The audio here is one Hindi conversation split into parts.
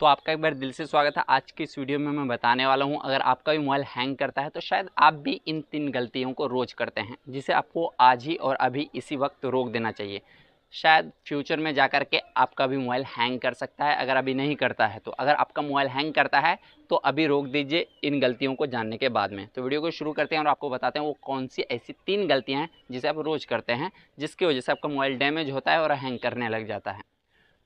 तो आपका एक बार दिल से स्वागत है आज के इस वीडियो में मैं बताने वाला हूँ अगर आपका भी मोबाइल हैंग करता है तो शायद आप भी इन तीन गलतियों को रोज़ करते हैं जिसे आपको आज ही और अभी इसी वक्त रोक देना चाहिए शायद फ्यूचर में जा कर के आपका भी मोबाइल हैंग कर सकता है अगर अभी नहीं करता है तो अगर आपका मोबाइल हैंग करता है तो अभी रोक दीजिए इन गलतियों को जानने के बाद में तो वीडियो को शुरू करते हैं और आपको बताते हैं वो कौन सी ऐसी तीन गलतियाँ हैं जिसे आप रोज़ करते हैं जिसकी वजह से आपका मोबाइल डैमेज होता है और हैंग करने लग जाता है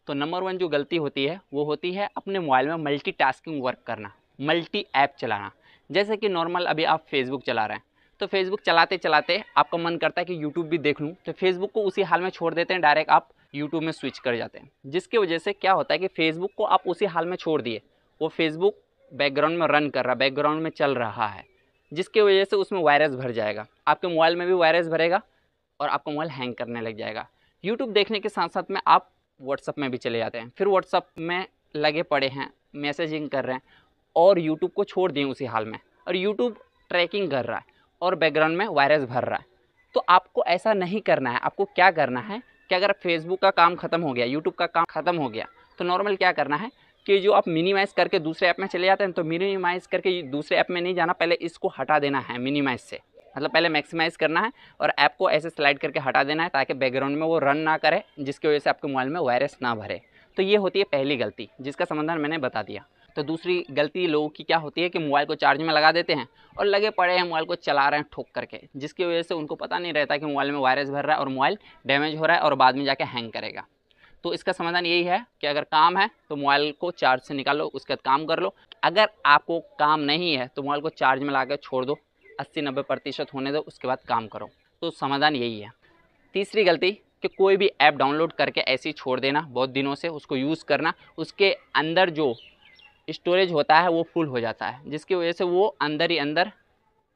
तो नंबर वन जो गलती होती है वो होती है अपने मोबाइल में मल्टीटास्किंग वर्क करना मल्टी ऐप चलाना जैसे कि नॉर्मल अभी आप फेसबुक चला रहे हैं तो फेसबुक चलाते चलाते आपका मन करता है कि यूट्यूब भी देख लूँ तो फेसबुक को उसी हाल में छोड़ देते हैं डायरेक्ट आप यूट्यूब में स्विच कर जाते हैं जिसकी वजह से क्या होता है कि फेसबुक को आप उसी हाल में छोड़ दिए वो फेसबुक बैकग्राउंड में रन कर रहा है बैकग्राउंड में चल रहा है जिसकी वजह से उसमें वायरस भर जाएगा आपके मोबाइल में भी वायरस भरेगा और आपका मोबाइल हैंग करने लग जाएगा यूट्यूब देखने के साथ साथ में आप व्हाट्सअप में भी चले जाते हैं फिर व्हाट्सअप में लगे पड़े हैं मैसेजिंग कर रहे हैं और यूट्यूब को छोड़ दिए उसी हाल में और यूट्यूब ट्रैकिंग कर रहा है और बैकग्राउंड में वायरस भर रहा है तो आपको ऐसा नहीं करना है आपको क्या करना है कि अगर फेसबुक का काम ख़त्म हो गया यूट्यूब का काम ख़त्म हो गया तो नॉर्मल क्या करना है कि जो आप मिनिमाइज़ करके दूसरे ऐप में चले जाते हैं तो मिनिमाइज़ करके दूसरे ऐप में नहीं जाना पहले इसको हटा देना है मिनिमाइज़ से मतलब पहले मैक्सिमाइज़ करना है और ऐप को ऐसे स्लाइड करके हटा देना है ताकि बैकग्राउंड में वो रन ना करे जिसकी वजह से आपके मोबाइल में वायरस ना भरे तो ये होती है पहली गलती जिसका समाधान मैंने बता दिया तो दूसरी गलती लोगों की क्या होती है कि मोबाइल को चार्ज में लगा देते हैं और लगे पड़े हैं मोबाइल को चला रहे हैं ठोक करके जिसकी वजह से उनको पता नहीं रहता कि मोबाइल में वायरस भर रहा है और मोबाइल डैमेज हो रहा है और बाद में जाके हैंग करेगा तो इसका समाधान यही है कि अगर काम है तो मोबाइल को चार्ज से निकालो उसके बाद काम कर लो अगर आपको काम नहीं है तो मोबाइल को चार्ज में ला छोड़ दो अस्सी नब्बे प्रतिशत होने दो उसके बाद काम करो तो समाधान यही है तीसरी गलती कि कोई भी ऐप डाउनलोड करके ऐसे ही छोड़ देना बहुत दिनों से उसको यूज़ करना उसके अंदर जो स्टोरेज होता है वो फुल हो जाता है जिसकी वजह से वो अंदर ही अंदर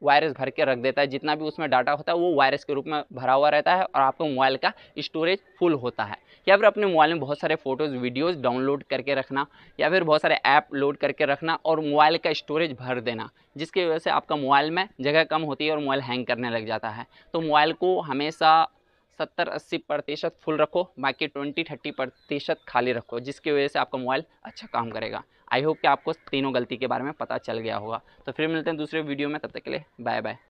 वायरस भर के रख देता है जितना भी उसमें डाटा होता है वो वायरस के रूप में भरा हुआ रहता है और आपके मोबाइल का स्टोरेज फुल होता है या फिर अपने मोबाइल में बहुत सारे फ़ोटोज़ वीडियोज़ डाउनलोड करके रखना या फिर बहुत सारे ऐप लोड करके रखना और मोबाइल का स्टोरेज भर देना जिसकी वजह से आपका मोबाइल में जगह कम होती है और मोबाइल हैंग करने लग जाता है तो मोबाइल को हमेशा सत्तर अस्सी प्रतिशत फुल रखो बाकी ट्वेंटी थर्टी प्रतिशत खाली रखो जिसकी वजह से आपका मोबाइल अच्छा काम करेगा आई होप कि आपको तीनों गलती के बारे में पता चल गया होगा तो फिर मिलते हैं दूसरे वीडियो में तब तक के लिए बाय बाय